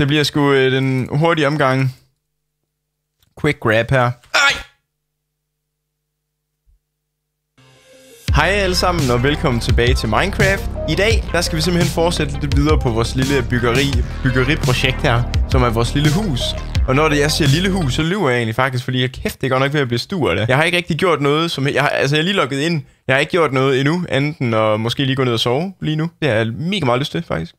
Det bliver sgu øh, den hurtige omgang. Quick grab her. Ej! Hej alle sammen og velkommen tilbage til Minecraft. I dag der skal vi simpelthen fortsætte lidt videre på vores lille byggeri, byggeriprojekt her, som er vores lille hus. Og når det, jeg siger lille hus, så lyver jeg egentlig faktisk, fordi jeg kæft, det er godt nok ved at blive stuer det. Jeg har ikke rigtig gjort noget, som... Jeg har, altså, jeg er lige logget ind. Jeg har ikke gjort noget endnu, enten at måske lige gå ned og sove lige nu. Det er jeg mega meget lyst til, faktisk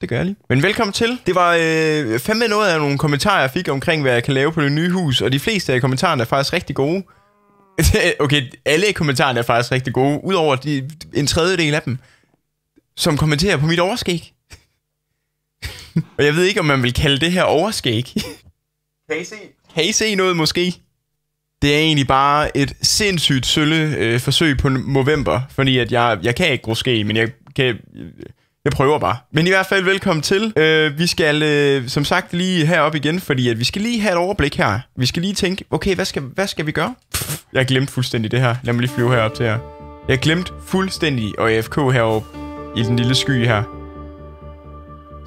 det gør jeg lige. Men velkommen til. Det var øh, fandme noget af nogle kommentarer, jeg fik omkring, hvad jeg kan lave på det nye hus, og de fleste af kommentarerne er faktisk rigtig gode. okay, alle kommentarerne er faktisk rigtig gode, udover de, en tredjedel af dem, som kommenterer på mit overskæg. og jeg ved ikke, om man vil kalde det her overskæg. kan I se? Kan I se noget måske? Det er egentlig bare et sindssygt sølle øh, forsøg på november, fordi at jeg, jeg kan ikke gro skæg, men jeg kan... Øh, jeg prøver bare. Men i hvert fald velkommen til. Øh, vi skal øh, som sagt lige herop igen, fordi at vi skal lige have et overblik her. Vi skal lige tænke, okay, hvad skal, hvad skal vi gøre? Pff, jeg glemte fuldstændig det her. Lad mig lige flyve herop til her. Jeg glemte fuldstændig AFK heroppe i den lille sky her.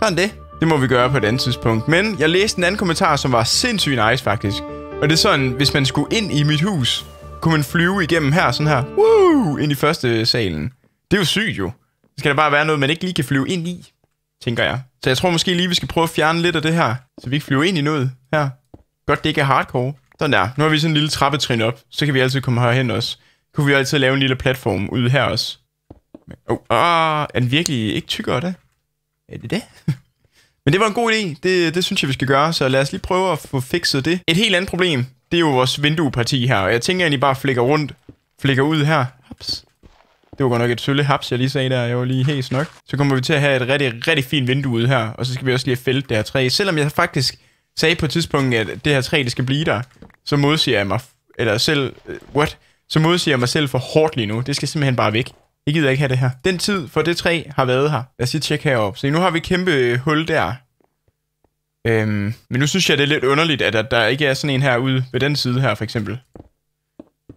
Sådan det. Det må vi gøre på et andet tidspunkt. Men jeg læste en anden kommentar, som var sindssygt nice faktisk. Og det er sådan, hvis man skulle ind i mit hus, kunne man flyve igennem her, sådan her. Woo! Ind i første salen. Det er jo sygt jo skal der bare være noget, man ikke lige kan flyve ind i, tænker jeg. Så jeg tror måske lige, vi skal prøve at fjerne lidt af det her, så vi ikke flyver ind i noget her. Godt, det ikke er hardcore. Sådan der. Nu har vi sådan en lille trappetrin op, så kan vi altid komme herhen også. Kunne vi altid lave en lille platform ude her også. Åh, oh, oh, er den virkelig ikke tykkere, da? Er det det? Men det var en god idé. Det, det synes jeg, vi skal gøre, så lad os lige prøve at få fikset det. Et helt andet problem, det er jo vores vindueparti her, og jeg tænker egentlig bare flikker rundt, Flikker ud her. Hops. Det var godt nok et sølle haps, jeg lige sagde der. Jeg var lige helt nok. Så kommer vi til at have et rigtig, rigtig fint vindue ude her. Og så skal vi også lige have fældet det her træ. Selvom jeg faktisk sagde på et tidspunkt, at det her træ, det skal blive der, så modsiger jeg mig, eller selv, øh, what? Så modsiger jeg mig selv for hårdt lige nu. Det skal simpelthen bare væk. Jeg gider ikke have det her. Den tid for det træ har været her. Lad os lige tjekke herop. Se, nu har vi et kæmpe øh, hul der. Øhm, men nu synes jeg, det er lidt underligt, at, at der ikke er sådan en her ude ved den side her, for eksempel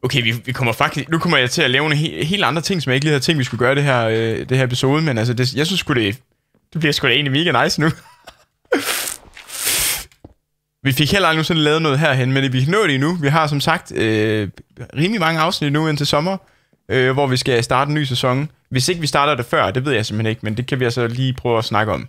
okay, vi, vi kommer faktisk, nu kommer jeg til at lave nogle he, helt andre ting, som jeg ikke lige havde tænkt, vi skulle gøre det her, øh, det her episode, men altså, det, jeg synes sgu det, det bliver sgu da egentlig mega nice nu. vi fik heller aldrig sådan lavet noget herhen, men vi kan nå det endnu. Vi har som sagt øh, rimelig mange afsnit nu indtil sommer, øh, hvor vi skal starte en ny sæson. Hvis ikke vi starter det før, det ved jeg simpelthen ikke, men det kan vi altså lige prøve at snakke om.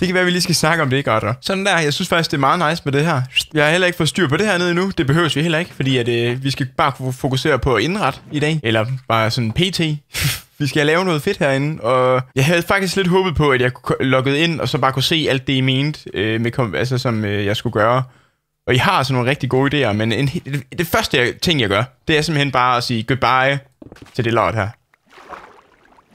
Det kan være, at vi lige skal snakke om det, ikke, Adra? Sådan der, jeg synes faktisk, det er meget nice med det her. Jeg har heller ikke fået styr på det her nede endnu. Det behøves vi heller ikke, fordi at, øh, vi skal bare fokusere på indret i dag. Eller bare sådan PT. vi skal lave noget fedt herinde, og jeg havde faktisk lidt håbet på, at jeg kunne logge ind, og så bare kunne se alt det, I mente, øh, med, altså, som øh, jeg skulle gøre. Og I har sådan altså nogle rigtig gode idéer, men en, det første jeg, ting, jeg gør, det er simpelthen bare at sige goodbye til det lort her.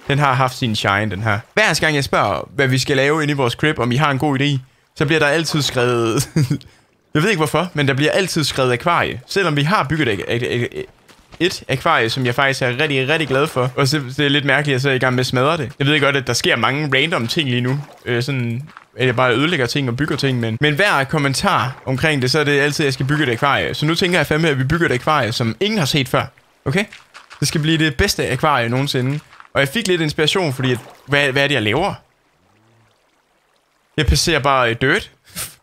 Den har haft sin shine, den her. Hver gang jeg spørger, hvad vi skal lave inde i vores crib, om I har en god idé, så bliver der altid skrevet... jeg ved ikke hvorfor, men der bliver altid skrevet akvarie. Selvom vi har bygget et, et, et, et akvarie, som jeg faktisk er rigtig, rigtig glad for. Og så det er lidt mærkeligt, at jeg så er i gang med at smadre det. Jeg ved godt, at der sker mange random ting lige nu. Øh, sådan at jeg bare ødelægger ting og bygger ting, men, men hver kommentar omkring det, så er det altid, at jeg skal bygge et akvarie. Så nu tænker jeg fandme, at vi bygger et akvarie, som ingen har set før. Okay? Det skal blive det bedste akvarie nogensinde. Og jeg fik lidt inspiration, fordi hvad, hvad er det, jeg laver? Jeg passerer bare øh, dirt.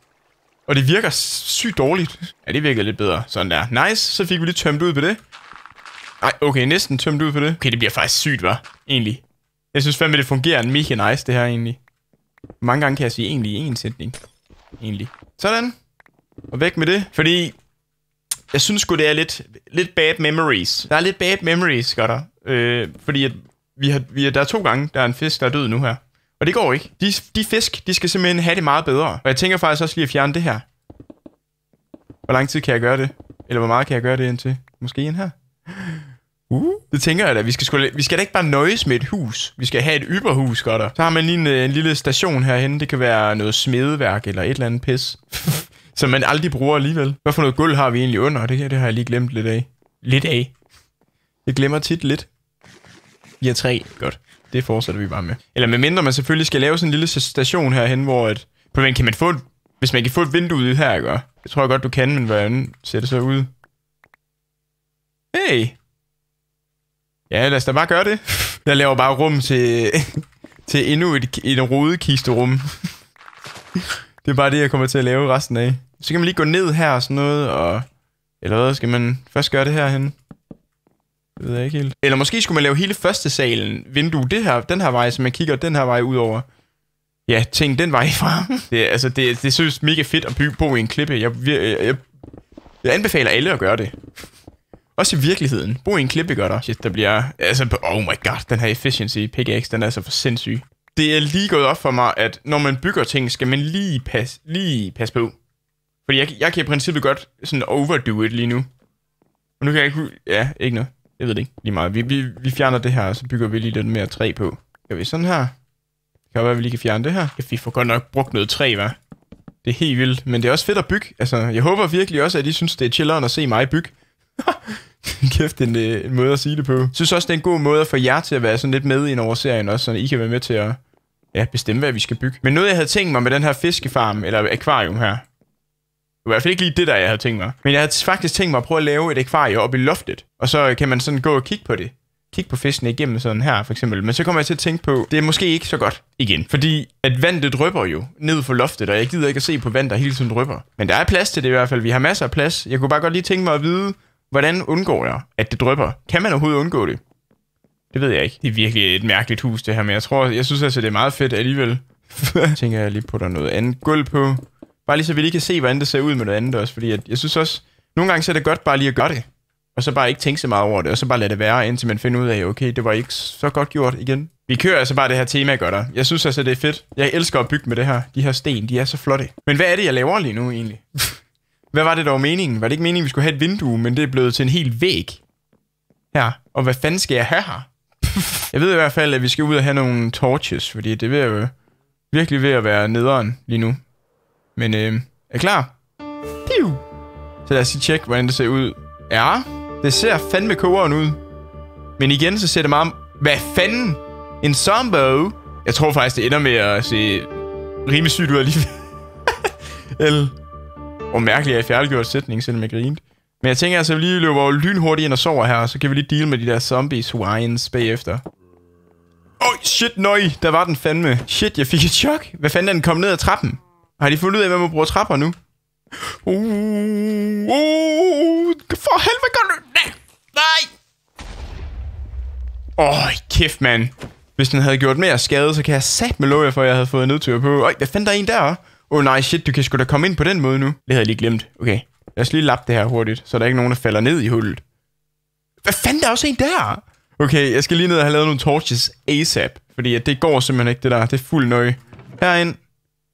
Og det virker sygt dårligt. Ja, det virker lidt bedre. Sådan der. Nice, så fik vi lige tømt ud på det. Nej, okay, næsten tømt ud på det. Okay, det bliver faktisk sygt, var Egentlig. Jeg synes fandme, det fungerer mega nice, det her egentlig. Mange gange kan jeg sige egentlig i én sætning. Egentlig. Sådan. Og væk med det. Fordi jeg synes godt det er lidt, lidt bad memories. Der er lidt bad memories, gør der. Øh, fordi at vi har, vi, der er to gange, der er en fisk, der er død nu her. Og det går ikke. De, de fisk, de skal simpelthen have det meget bedre. Og jeg tænker faktisk også lige at fjerne det her. Hvor lang tid kan jeg gøre det? Eller hvor meget kan jeg gøre det indtil? Måske en her? Uh. Det tænker jeg da. Vi skal, skulle, vi skal da ikke bare nøjes med et hus. Vi skal have et yberhus, godt Så har man lige en, øh, en lille station herhenne. Det kan være noget smedeværk eller et eller andet pis. som man aldrig bruger alligevel. Hvad for noget gulv har vi egentlig under? Det her det har jeg lige glemt lidt af. Lidt af? Jeg glemmer tit lidt. Vi har tre. Godt. Det fortsætter vi bare med. Eller med mindre man selvfølgelig skal lave sådan en lille station herhen, hvor et, på den kan man få et, hvis man kan få et vindue ud her, ikke? Det tror jeg godt, du kan, men hvordan ser det så ud? Hey! Ja, lad os da bare gøre det. Jeg laver bare rum til, til endnu et, et kisterum. Det er bare det, jeg kommer til at lave resten af. Så kan man lige gå ned her og sådan noget, og... Eller hvad, skal man først gøre det herhen? Det ved jeg ikke helt. Eller måske skulle man lave hele første salen, vindue det her, den her vej, så man kigger den her vej ud over. Ja, tænk den vej fra. det, altså, det, det synes mega fedt at bygge, bo i en klippe. Jeg, jeg, jeg, jeg anbefaler alle at gøre det. Også i virkeligheden. Bo i en klippe gør der. Shit, der bliver... Altså, oh my god, den her efficiency pickaxe, den er altså for sindssyg. Det er lige gået op for mig, at når man bygger ting, skal man lige passe, lige passe på. Fordi jeg, jeg kan i princippet godt sådan overdo it lige nu. Og nu kan jeg ikke... Ja, ikke noget. Jeg ved det ikke. Lige meget. Vi, vi, vi fjerner det her, og så bygger vi lige lidt mere træ på. Gør vi sådan her? Det kan være, at vi lige kan fjerne det her. Ja, vi får godt nok brugt noget træ, hva'? Det er helt vildt, men det er også fedt at bygge. Altså, jeg håber virkelig også, at I synes, det er chilleren at se mig bygge. Kæft, en, øh, en måde at sige det på. Jeg synes også, det er en god måde at få jer til at være sådan lidt med i en over serien også, så I kan være med til at ja, bestemme, hvad vi skal bygge. Men noget, jeg havde tænkt mig med den her fiskefarm, eller akvarium her, det var i hvert fald ikke lige det, der jeg havde tænkt mig. Men jeg havde faktisk tænkt mig at prøve at lave et akvarie oppe i loftet, og så kan man sådan gå og kigge på det. Kigge på fiskene igennem sådan her, for eksempel. Men så kommer jeg til at tænke på, det er måske ikke så godt igen. Fordi at vand, det drøber jo ned for loftet, og jeg gider ikke at se på vand, der hele tiden drøber. Men der er plads til det i hvert fald. Vi har masser af plads. Jeg kunne bare godt lige tænke mig at vide, hvordan undgår jeg, at det drøber? Kan man overhovedet undgå det? Det ved jeg ikke. Det er virkelig et mærkeligt hus, det her, men jeg tror, jeg synes altså, det er meget fedt alligevel. tænker jeg lige på der noget andet gulv på. Bare lige så vi lige kan se, hvordan det ser ud med det andet også. Fordi at, jeg synes også, nogle gange så er det godt bare lige at gøre det. Og så bare ikke tænke så meget over det, og så bare lade det være, indtil man finder ud af, okay, det var ikke så godt gjort igen. Vi kører altså bare det her tema, gør der. Jeg synes altså, det er fedt. Jeg elsker at bygge med det her. De her sten, de er så flotte. Men hvad er det, jeg laver lige nu egentlig? hvad var det, dog meningen? Var det ikke meningen, vi skulle have et vindue, men det er blevet til en hel væg her? Og hvad fanden skal jeg have her? jeg ved i hvert fald, at vi skal ud og have nogle torches, fordi det vil jo virkelig ved at være nederen lige nu. Men øh, er klar? Piu! Så lad os lige tjekke, hvordan det ser ud. Ja, det ser fandme kogeren ud. Men igen, så ser det meget... om... Hvad fanden? En zombie? Jeg tror faktisk, det ender med at se rimelig sygt ud alligevel. Eller... Hvor mærkeligt, at jeg færdiggjorde sætningen, selvom jeg grinede. Men jeg tænker, altså, vi lige løber lynhurtigt ind og sover her, og så kan vi lige deal med de der zombies Hawaiians bagefter. Oj, oh, shit, nøj, der var den fandme. Shit, jeg fik et chok. Hvad fanden er den kom ned ad trappen? Har de fundet ud af, hvad man bruger trapper nu? Uh, uh, for helvede, gør du... Nej! Nej! Åh, oh, kæft, mand. Hvis den havde gjort mere skade, så kan jeg sat med lov for, jeg havde fået nedtur på. Øj, hvad fanden der en der? Åh oh, nej, shit, du kan sgu da komme ind på den måde nu. Det havde jeg lige glemt. Okay, lad os lige lappe det her hurtigt, så der er ikke nogen, der falder ned i hullet. Hvad fanden der er også en der? Okay, jeg skal lige ned og have lavet nogle torches ASAP, fordi det går simpelthen ikke det der. Det er fuld nøje. Herind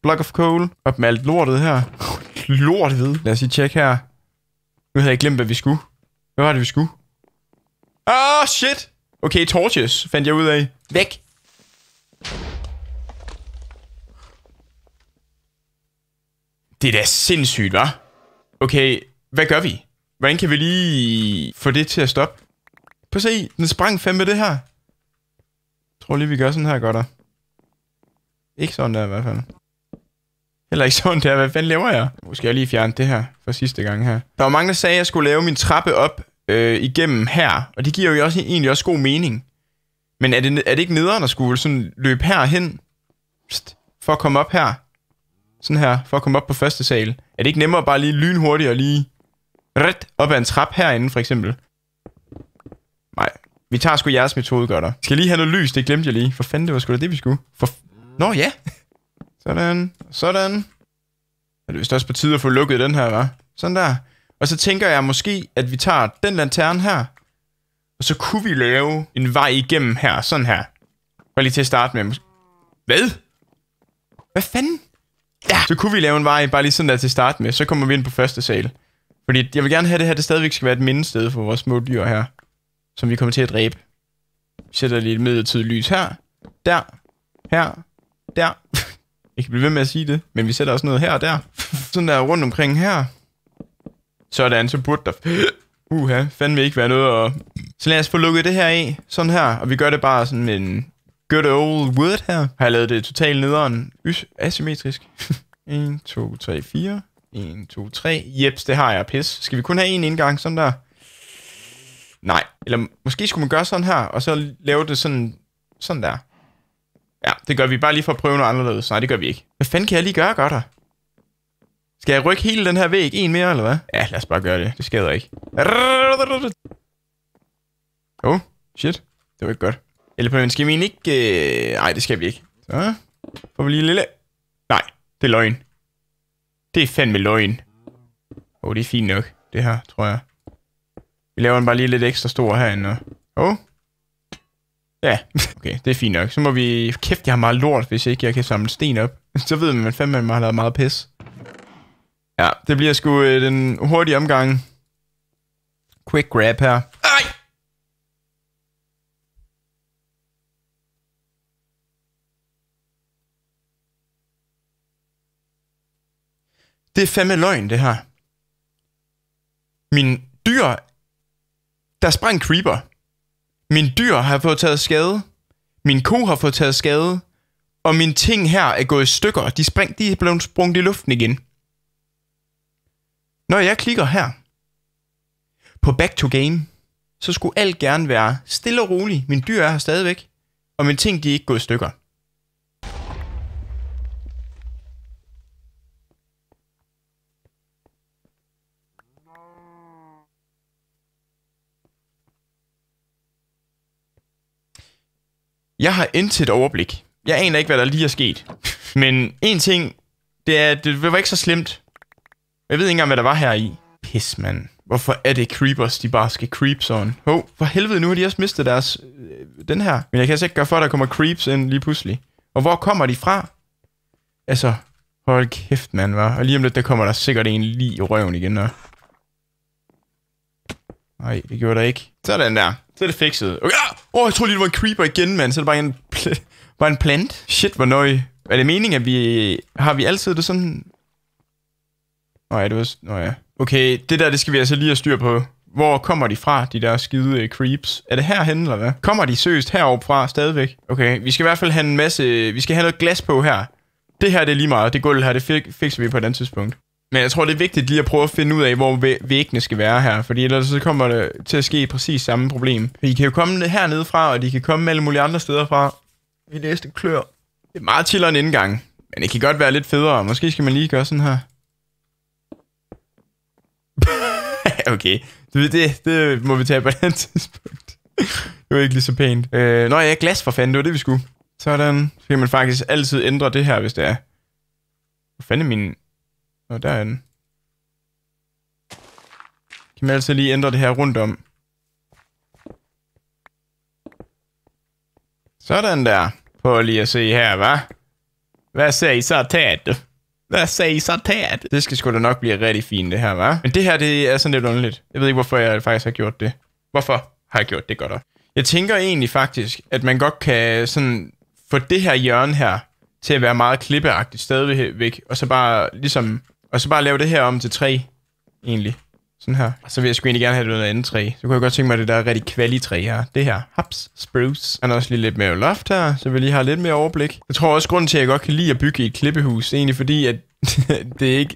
block of coal. Op med alt lortet her. Lort Lad os lige tjekke her. Nu havde jeg glemt, hvad vi skulle. Hvad var det, vi skulle? Ah, oh, shit! Okay, torches fandt jeg ud af. Væk! Det er da sindssygt, hva'? Okay, hvad gør vi? Hvordan kan vi lige få det til at stoppe? På se, den sprang fem med det her. Jeg tror lige, vi gør sådan her, godt Ikke sådan der i hvert fald. Heller ikke sådan der. Hvad fanden laver jeg? Nu skal jeg lige fjerne det her for sidste gang her. Der var mange, der sagde, at jeg skulle lave min trappe op øh, igennem her. Og det giver jo også, egentlig også god mening. Men er det, er det ikke nederen at skulle sådan løbe herhen? Pst, for at komme op her. Sådan her, for at komme op på første sal. Er det ikke nemmere bare lige lynhurtigt og lige... Ret op ad en trap herinde, for eksempel. Nej, vi tager sgu jeres metode, gør der. Skal jeg lige have noget lys? Det glemte jeg lige. For fanden, det var sgu da det, vi skulle. For... Nå ja. Sådan. Sådan. Er det vist også på tide at få lukket den her, hva'? Sådan der. Og så tænker jeg måske, at vi tager den lanterne her, og så kunne vi lave en vej igennem her, sådan her. Bare lige til at starte med. Hvad? Hvad fanden? Ja. Så kunne vi lave en vej, bare lige sådan der til at starte med. Så kommer vi ind på første sal. Fordi jeg vil gerne have det her, det stadigvæk skal være et mindested for vores små dyr her. Som vi kommer til at dræbe. Vi sætter lige et midlertidigt lys her. Der. Her. Der. Jeg kan blive ved med at sige det, men vi sætter også noget her og der. Sådan der rundt omkring her. Sådan, så burde der uha, fandme ikke være noget at... Så lad os få lukket det her af, sådan her, og vi gør det bare sådan en good old wood her. Har jeg lavet det totalt nederen, Ys asymmetrisk. 1, 2, 3, 4. 1, 2, 3. Jeps, det har jeg. Pis. Skal vi kun have en indgang, sådan der? Nej. Eller måske skulle man gøre sådan her, og så lave det sådan, sådan der. Det gør vi bare lige for at prøve noget anderledes. Nej, det gør vi ikke. Hvad fanden kan jeg lige gøre, gør her? Skal jeg rykke hele den her væg en mere, eller hvad? Ja, lad os bare gøre det. Det skader ikke. Oh, shit. Det var ikke godt. Eller på en skal vi ikke... Øh, nej, det skal vi ikke. Så får vi lige lille... Nej, det er løgn. Det er fandme løgn. Åh, oh, det er fint nok, det her, tror jeg. Vi laver den bare lige lidt ekstra stor herinde. Åh, oh, Ja, okay, det er fint nok. Så må vi... Kæft, jeg har meget lort, hvis ikke jeg kan samle sten op. Så ved man fandme, man har lavet meget pis. Ja, det bliver sgu øh, den hurtige omgang. Quick grab her. Ej! Det er fandme løgn, det her. Min dyr... Der sprang creeper. Min dyr har fået taget skade. Min ko har fået taget skade. Og mine ting her er gået i stykker. og De, spring, de er blevet sprunget i luften igen. Når jeg klikker her på back to game, så skulle alt gerne være stille og roligt. Min dyr er her stadigvæk, og mine ting de er ikke gået i stykker. Jeg har intet overblik. Jeg aner ikke, hvad der lige er sket. Men en ting, det er, det var ikke så slemt. Jeg ved ikke engang, hvad der var her i. Pis, mand. Hvorfor er det creepers, de bare skal creep sådan? Ho, oh, for helvede, nu har de også mistet deres... Øh, den her. Men jeg kan altså ikke gøre for, at der kommer creeps ind lige pludselig. Og hvor kommer de fra? Altså, hold kæft, mand, var. Og lige om lidt, der kommer der sikkert en lige i røven igen, og... Nej, det gjorde der ikke. Sådan der. Så er det fikset. Okay. Ah! Åh, oh, jeg troede lige, det var en creeper igen, mand. Så er det bare en, pl- bare en plant. Shit, hvor nøje. Er det meningen, at vi... Har vi altid det sådan... Nå ja, det var... Nå ja. Okay, det der, det skal vi altså lige have styr på. Hvor kommer de fra, de der skide øh, creeps? Er det herhen, eller hvad? Kommer de søst heroppe fra stadigvæk? Okay, vi skal i hvert fald have en masse... Vi skal have noget glas på her. Det her, det er lige meget. Det gulv her, det fik, fikser vi på et andet tidspunkt. Men jeg tror, det er vigtigt lige at prøve at finde ud af, hvor væggene skal være her, fordi ellers så kommer det til at ske præcis samme problem. I kan jo komme hernede fra, og de kan komme alle mulige andre steder fra. Vi næste klør. Det er meget chillere indgang, men det kan godt være lidt federe. Måske skal man lige gøre sådan her. okay, det, det, det må vi tage på andet tidspunkt. det var ikke lige så pænt. Øh, nå ja, glas for fanden, det var det, vi skulle. Sådan. Så kan man faktisk altid ændre det her, hvis det er. Hvor fanden er min... Nå, derinde. Kan man altså lige ændre det her rundt om. Sådan der. Prøv lige at se her, hva? Hvad siger I så tæt? Hvad siger I så tæt? Det skal sgu da nok blive rigtig fint, det her, hva? Men det her, det er sådan lidt underligt. Jeg ved ikke, hvorfor jeg faktisk har gjort det. Hvorfor har jeg gjort det godt Jeg tænker egentlig faktisk, at man godt kan sådan få det her hjørne her til at være meget klippeagtigt stadigvæk, og så bare ligesom og så bare lave det her om til tre, egentlig. Sådan her. Og så vil jeg sgu egentlig gerne have det noget andet træ. Så kunne jeg godt tænke mig at det der rigtig kvali træ her. Det her. Haps. Spruce. Han er også lige lidt mere loft her, så vi lige har lidt mere overblik. Jeg tror også, grunden til, at jeg godt kan lide at bygge et klippehus, egentlig fordi, at det ikke...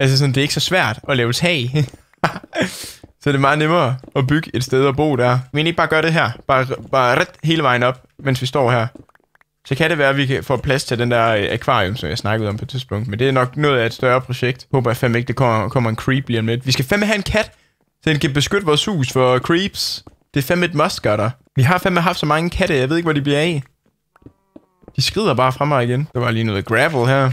Altså sådan, det er ikke så svært at lave tag. så det er meget nemmere at bygge et sted at bo der. Men ikke bare gøre det her. Bare, bare ret hele vejen op, mens vi står her. Så kan det være, at vi kan få plads til den der øh, akvarium, som jeg snakkede om på et tidspunkt. Men det er nok noget af et større projekt. Håber jeg fandme ikke, det kommer, kommer en creep lige om lidt. Vi skal fandme have en kat, så den kan beskytte vores hus for creeps. Det er fandme et must, der. Vi har fandme haft så mange katte, jeg ved ikke, hvor de bliver af. De skrider bare fra mig igen. Der var lige noget gravel her.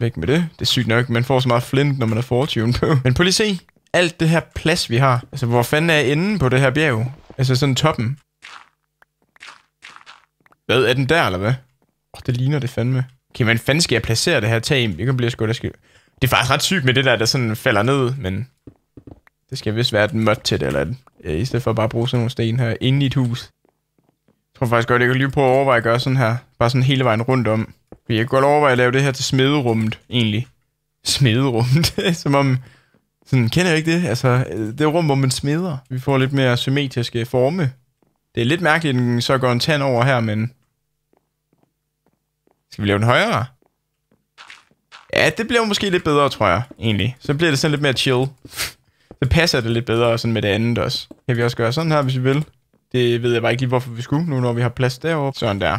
Væk med det. Det er sygt nok, man får så meget flint, når man er fortune på. Men prøv lige se. Alt det her plads, vi har. Altså, hvor fanden er inde på det her bjerg? Altså sådan toppen. Hvad, er den der, eller hvad? Oh, det ligner det fandme. Okay, hvordan fanden skal jeg placere det her tag? Jeg kan blive sgu, da skal... Det er faktisk ret sygt med det der, der sådan falder ned, men... Det skal vist være den mod til det, eller den. ja, i stedet for bare at bruge sådan nogle sten her inde i et hus. Jeg tror faktisk godt, jeg kan lige prøve at overveje at gøre sådan her. Bare sådan hele vejen rundt om. Vi jeg kan godt overveje at lave det her til smederummet, egentlig. Smederummet, som om... Sådan, kender jeg ikke det? Altså, det er rum, hvor man smeder. Vi får lidt mere symmetriske forme. Det er lidt mærkeligt, at den så går en tand over her, men skal vi lave den højere? Ja, det bliver måske lidt bedre, tror jeg, egentlig. Så bliver det sådan lidt mere chill. Så passer det lidt bedre sådan med det andet også. Kan vi også gøre sådan her, hvis vi vil? Det ved jeg bare ikke lige, hvorfor vi skulle nu, når vi har plads derovre. Sådan der.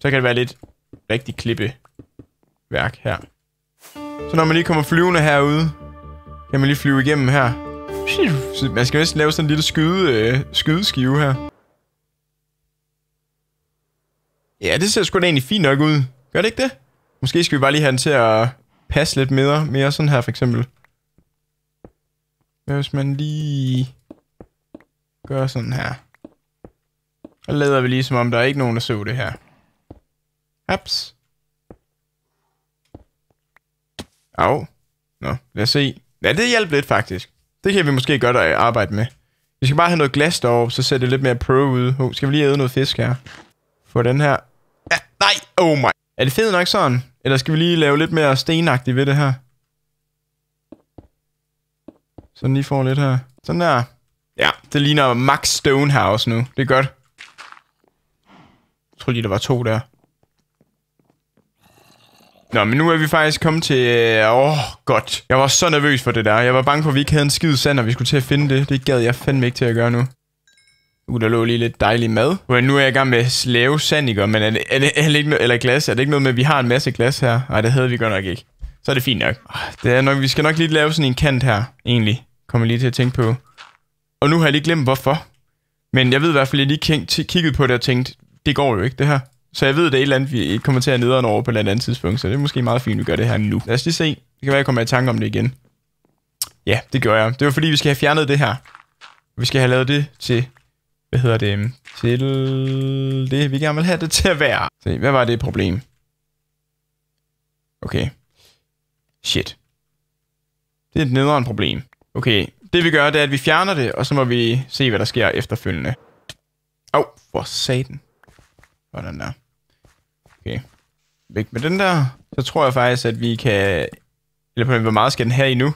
Så kan det være lidt rigtig klippe værk her. Så når man lige kommer flyvende herude, kan man lige flyve igennem her. Så man skal næsten lave sådan en lille skyde, øh, skydeskive her. Ja, det ser sgu da egentlig fint nok ud. Gør det ikke det? Måske skal vi bare lige have den til at passe lidt mere, mere sådan her for eksempel. Hvad hvis man lige gør sådan her? Og lader vi lige, som om der er ikke nogen, der så det her. Haps. Au. Nå, lad os se. Ja, det hjælper lidt faktisk. Det kan vi måske godt øh, arbejde med. Vi skal bare have noget glas derovre, så ser det lidt mere pro ud. Oh, skal vi lige æde noget fisk her? Få den her. Ja, nej! Oh my er det fedt nok sådan? Eller skal vi lige lave lidt mere stenagtigt ved det her? Sådan lige får lidt her. Sådan der. Ja, det ligner Max Stonehouse nu. Det er godt. Jeg tror lige, der var to der. Nå, men nu er vi faktisk kommet til... Øh, åh, øh, oh, godt. Jeg var så nervøs for det der. Jeg var bange for, at vi ikke havde en skid sand, og vi skulle til at finde det. Det gad jeg fandme ikke til at gøre nu. Uh, der lå lige lidt dejlig mad. Men nu er jeg i gang med slave sandiker, men er det, er det, er det ikke, eller glas? Er det ikke noget med, at vi har en masse glas her? Nej, det havde vi godt nok ikke. Så er det fint nok. Ah, det er nok. Vi skal nok lige lave sådan en kant her, egentlig. Kommer lige til at tænke på. Og nu har jeg lige glemt, hvorfor. Men jeg ved i hvert fald, at jeg lige kiggede på det og tænkte, det går jo ikke, det her. Så jeg ved, at det er et eller andet, vi kommer til at nederen over på et eller andet tidspunkt, så det er måske meget fint, at vi gør det her nu. Lad os lige se. Det kan være, at jeg kommer i tanke om det igen. Ja, det gør jeg. Det var fordi, vi skal have fjernet det her. Vi skal have lavet det til hvad hedder det, til det, vi gerne vil have det til at være. Se, hvad var det problem? Okay. Shit. Det er et nederen problem. Okay, det vi gør, det er, at vi fjerner det, og så må vi se, hvad der sker efterfølgende. Au, oh, for satan. Hvordan der? Okay. Væk med den der. Så tror jeg faktisk, at vi kan... Eller på hvor meget skal den her i nu? Åh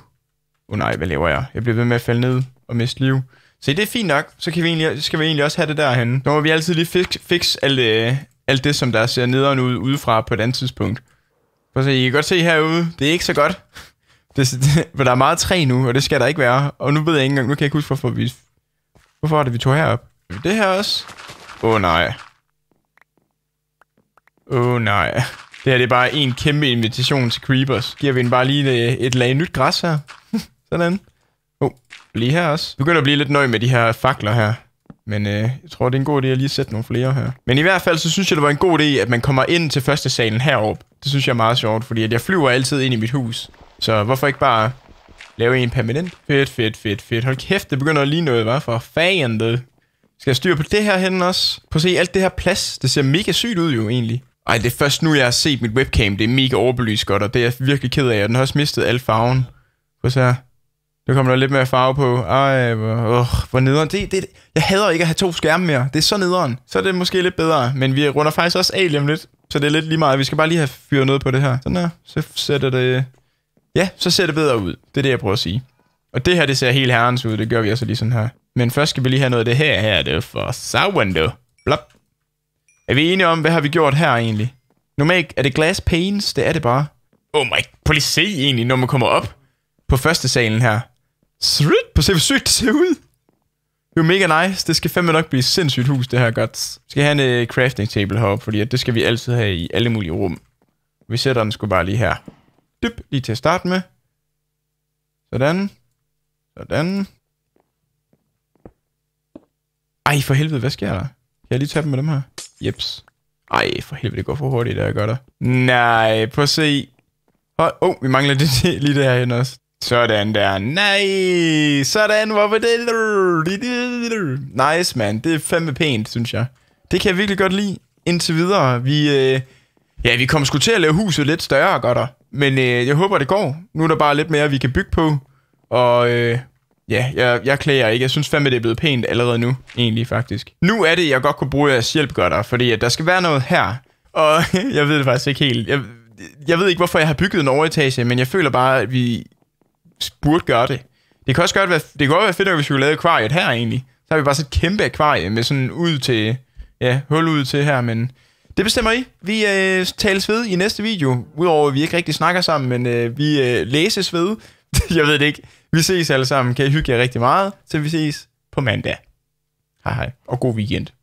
oh, nej, hvad laver jeg? Jeg bliver ved med at falde ned og miste liv. Se, det er fint nok. Så kan vi egentlig, skal vi egentlig også have det derhen. Så må vi altid lige fik, fix alt, øh, alt det, som der ser nederen ud udefra på et andet tidspunkt. Så I kan godt se herude, det er ikke så godt. Det, det, for der er meget træ nu, og det skal der ikke være. Og nu ved jeg ikke engang, nu kan jeg ikke huske, hvorfor vi... Hvorfor er det, vi tog herop? Det her også? Åh oh, nej. Åh oh, nej. Det her det er bare en kæmpe invitation til creepers. Giver vi den bare lige et, øh, et lag nyt græs her? Sådan. Åh, oh, Lige her også. Begynder at blive lidt nøj med de her fakler her. Men øh, jeg tror, det er en god idé at lige sætte nogle flere her. Men i hvert fald, så synes jeg, det var en god idé, at man kommer ind til første salen heroppe. Det synes jeg er meget sjovt, fordi at jeg flyver altid ind i mit hus. Så hvorfor ikke bare lave en permanent? Fedt, fedt, fedt, fedt. Hold kæft, det begynder at lige noget, hva'? For fanden det. Skal jeg styre på det her hen også? Prøv at se alt det her plads. Det ser mega sygt ud jo, egentlig. Ej, det er først nu, jeg har set mit webcam. Det er mega overbelyst godt, og det er jeg virkelig ked af. Og den har også mistet al farven. Prøv at se her. Nu kommer der lidt mere farve på. Ej, hvor, øh, hvor nederen. Det, det, jeg hader ikke at have to skærme mere. Det er så nederen. Så er det måske lidt bedre. Men vi runder faktisk også af lige om lidt. Så det er lidt lige meget. Vi skal bare lige have fyret noget på det her. Sådan her. Så sætter det... Ja, så ser det bedre ud. Det er det, jeg prøver at sige. Og det her, det ser helt herrens ud. Det gør vi også lige sådan her. Men først skal vi lige have noget af det her. Her er det for Sourwindow. Blop. Er vi enige om, hvad har vi gjort her egentlig? Normalt er det glass panes. Det er det bare. Oh my... Prøv lige se egentlig, når man kommer op på første salen her. Srit på se, hvor sygt det ser ud. Det er jo mega nice. Det skal fandme nok blive sindssygt hus, det her godt. Vi skal have en uh, crafting table heroppe, fordi at det skal vi altid have i alle mulige rum. Vi sætter den sgu bare lige her. Dyp, lige til at starte med. Sådan. Sådan. Ej, for helvede, hvad sker der? Kan jeg lige tage dem med dem her? Jeps. Ej, for helvede, det går for hurtigt, der jeg gør der. Nej, prøv at se. Åh, oh, oh, vi mangler det, lige derhen også. Sådan der. Nej, sådan. Hvorfor det? Nice, man. Det er fandme pænt, synes jeg. Det kan jeg virkelig godt lide. Indtil videre. Vi, øh, ja, vi kommer sgu til at lave huset lidt større, godt der. Men øh, jeg håber, det går. Nu er der bare lidt mere, vi kan bygge på. Og øh, ja, jeg, jeg klager ikke. Jeg synes fandme, det er blevet pænt allerede nu, egentlig faktisk. Nu er det, jeg godt kunne bruge jeres hjælp, godt der. Fordi at der skal være noget her. Og jeg ved det faktisk ikke helt. Jeg, jeg ved ikke, hvorfor jeg har bygget en overetage, men jeg føler bare, at vi burde gøre det. Det kan også godt være, det kan også være fedt, hvis vi lave akvariet her egentlig. Så har vi bare så et kæmpe akvarie med sådan ud til, ja, hul ud til her, men det bestemmer I. Vi øh, tales ved i næste video, udover at vi ikke rigtig snakker sammen, men øh, vi øh, læses ved. Jeg ved det ikke. Vi ses alle sammen. Kan I hygge jer rigtig meget, så vi ses på mandag. Hej hej, og god weekend.